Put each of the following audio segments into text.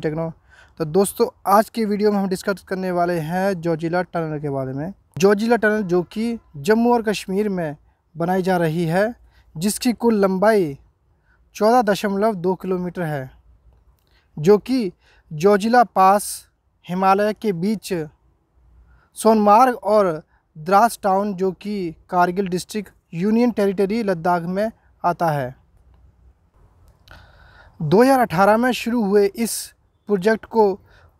जी techno तो दोस्तों आज के वीडियो में हम डिस्कस करने वाले हैं जोजिला टनल के बारे में जोजिला टनल जो कि जम्मू और कश्मीर में बनाई जा रही है जिसकी कुल लंबाई चौदह दशमलव दो किलोमीटर है जो कि जोजिला पास हिमालय के बीच सोनमार्ग और द्रास टाउन जो कि Kargil district union territory Ladakh में आता है 2018 में शुरू हुए इस प्रोजेक्ट को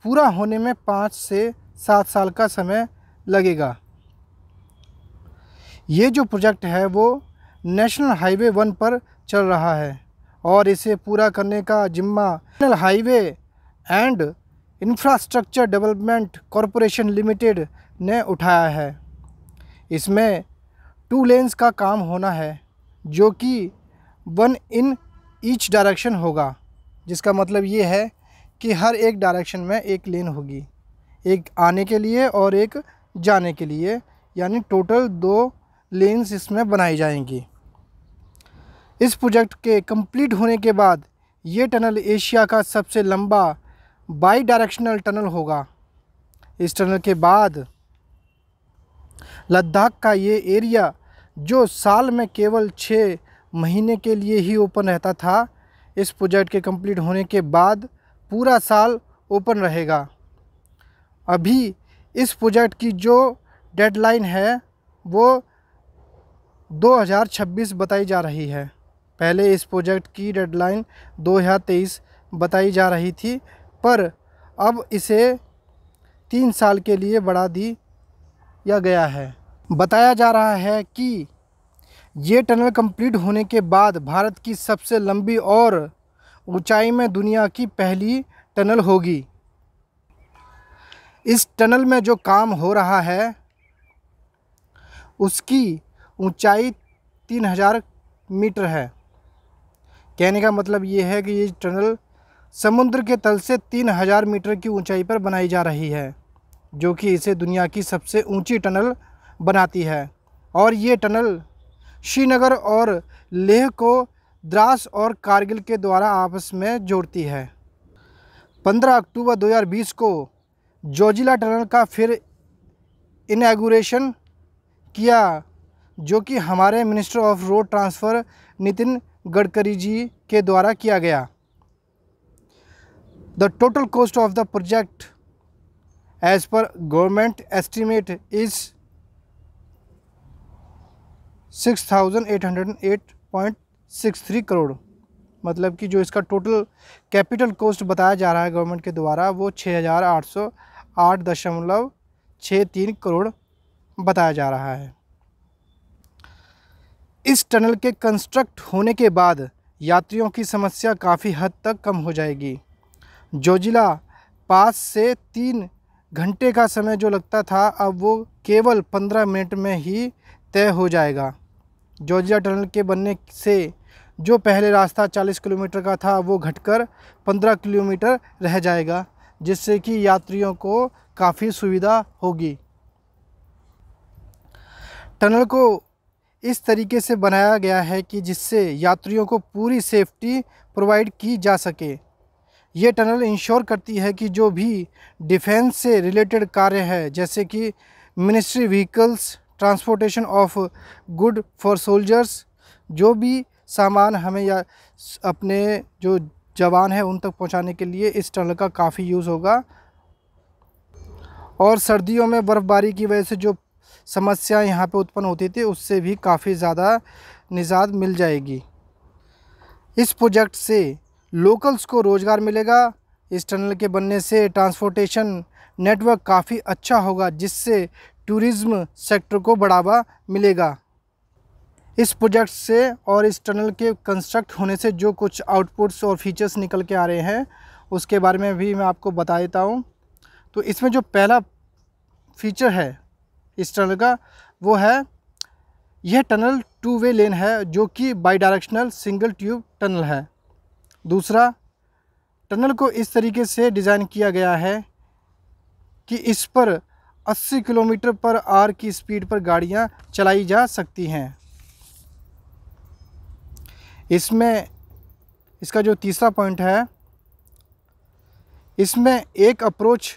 पूरा होने में पाँच से सात साल का समय लगेगा ये जो प्रोजेक्ट है वो नेशनल हाईवे वन पर चल रहा है और इसे पूरा करने का जिम्मा national highway and infrastructure development corporation limited ने उठाया है इसमें टू लेन्स का काम होना है जो कि वन इन ईच डायरेक्शन होगा जिसका मतलब ये है कि हर एक डायरेक्शन में एक लेन होगी एक आने के लिए और एक जाने के लिए यानी टोटल दो लेन्स इसमें बनाई जाएंगी इस प्रोजेक्ट के कंप्लीट होने के बाद ये टनल एशिया का सबसे लंबा बाई डायरेक्शनल टनल होगा इस टनल के बाद लद्दाख का ये एरिया जो साल में केवल छः महीने के लिए ही ओपन रहता था इस प्रोजेक्ट के कंप्लीट होने के बाद पूरा साल ओपन रहेगा अभी इस प्रोजेक्ट की जो डेडलाइन है वो 2026 बताई जा रही है पहले इस प्रोजेक्ट की डेडलाइन 2023 बताई जा रही थी पर अब इसे तीन साल के लिए बढ़ा दी या गया है बताया जा रहा है कि ये टनल कंप्लीट होने के बाद भारत की सबसे लंबी और ऊंचाई में दुनिया की पहली टनल होगी इस टनल में जो काम हो रहा है उसकी ऊंचाई तीन हज़ार मीटर है कहने का मतलब ये है कि ये टनल समुद्र के तल से तीन हज़ार मीटर की ऊंचाई पर बनाई जा रही है जो कि इसे दुनिया की सबसे ऊंची टनल बनाती है और ये टनल श्रीनगर और लेह को द्रास और कारगिल के द्वारा आपस में जोड़ती है 15 अक्टूबर 2020 को जोजिला टनल का फिर इनागुरेशन किया जो कि हमारे minister of road transfer Nitin Gadkari ji के द्वारा किया गया the total cost of the project as per government estimate is six thousand eight hundred eight point six three crore मतलब कि जो इसका टोटल कैपिटल कॉस्ट बताया जा रहा है गवर्नमेंट के द्वारा वो छः हज़ार आठ सौ आठ दशमलव छः तीन करोड़ बताया जा रहा है इस टनल के कंस्ट्रक्ट होने के बाद यात्रियों की समस्या काफ़ी हद तक कम हो जाएगी जोजिला पास से तीन घंटे का समय जो लगता था अब वो केवल पंद्रह मिनट में ही तय हो जाएगा जोजिला टनल के बनने से जो पहले रास्ता 40 किलोमीटर का था वो घटकर 15 किलोमीटर रह जाएगा जिससे कि यात्रियों को काफ़ी सुविधा होगी टनल को इस तरीके से बनाया गया है कि जिससे यात्रियों को पूरी सेफ्टी प्रोवाइड की जा सके ये टनल इंश्योर करती है कि जो भी डिफेंस से रिलेटेड कार्य है जैसे कि ministry vehicles transportation of good for soldiers जो भी सामान हमें या अपने जो जवान है उन तक पहुंचाने के लिए इस टनल का काफ़ी यूज़ होगा और सर्दियों में बर्फ़बारी की वजह से जो समस्या यहाँ पे उत्पन्न होती थी उससे भी काफ़ी ज़्यादा निजात मिल जाएगी इस प्रोजेक्ट से लोकल्स को रोज़गार मिलेगा इस टनल के बनने से ट्रांसपोर्टेशन नेटवर्क काफ़ी अच्छा होगा जिससे टूरिज़्म सेक्टर को बढ़ावा मिलेगा इस प्रोजेक्ट से और इस टनल के कंस्ट्रक्ट होने से जो कुछ आउटपुट्स और फीचर्स निकल के आ रहे हैं उसके बारे में भी मैं आपको बता देता हूँ तो इसमें जो पहला फीचर है इस टनल का वो है यह टनल टू वे लेन है जो कि bidirectional single tube tunnel है दूसरा टनल को इस तरीके से डिज़ाइन किया गया है कि इस पर 80 किलोमीटर पर आर की स्पीड पर गाड़ियाँ चलाई जा सकती हैं इसमें इसका जो तीसरा पॉइंट है इसमें एक अप्रोच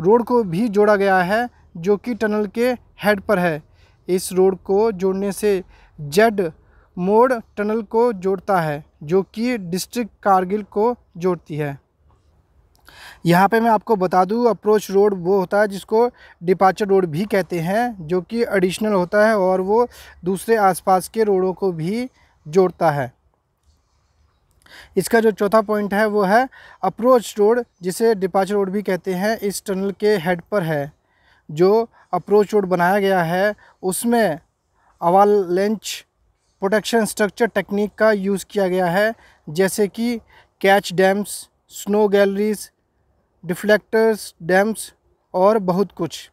रोड को भी जोड़ा गया है जो कि टनल के हेड पर है इस रोड को जोड़ने से जेड मोड़ टनल को जोड़ता है जो कि डिस्ट्रिक्ट कारगिल को जोड़ती है यहाँ पे मैं आपको बता दूँ अप्रोच रोड वो होता है जिसको डिपार्चर रोड भी कहते हैं जो कि एडिशनल होता है और वो दूसरे आसपास के रोडों को भी जोड़ता है इसका जो चौथा पॉइंट है वो है अप्रोच रोड जिसे डिपाचर रोड भी कहते हैं इस टनल के हेड पर है जो अप्रोच रोड बनाया गया है उसमें अवालेंच प्रोटेक्शन स्ट्रक्चर टेक्निक का यूज़ किया गया है जैसे कि catch dams snow galleries deflectors dams और बहुत कुछ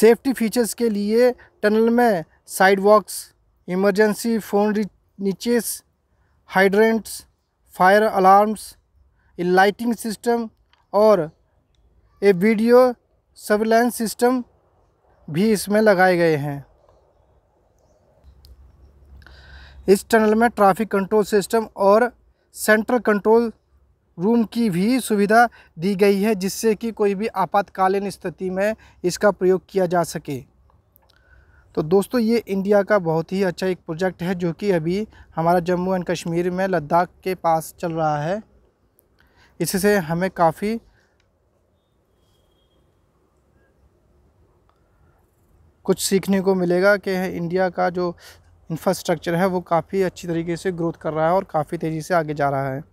सेफ्टी फीचर्स के लिए टनल में sidewalks emergency phone niches hydrants fire alarms lighting system और ए वीडियो सर्विलेंस सिस्टम भी इसमें लगाए गए हैं इस टनल में ट्रैफिक कंट्रोल सिस्टम और सेंट्रल कंट्रोल रूम की भी सुविधा दी गई है जिससे कि कोई भी आपातकालीन स्थिति में इसका प्रयोग किया जा सके तो दोस्तों ये इंडिया का बहुत ही अच्छा एक प्रोजेक्ट है जो कि अभी हमारा जम्मू एंड कश्मीर में लद्दाख के पास चल रहा है इससे हमें काफ़ी कुछ सीखने को मिलेगा कि इंडिया का जो इंफ्रास्ट्रक्चर है वो काफ़ी अच्छी तरीके से ग्रोथ कर रहा है और काफ़ी तेज़ी से आगे जा रहा है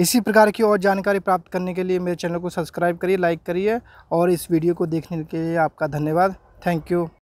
इसी प्रकार की और जानकारी प्राप्त करने के लिए मेरे चैनल को सब्सक्राइब करिए लाइक करिए और इस वीडियो को देखने के लिए आपका धन्यवाद थैंक यू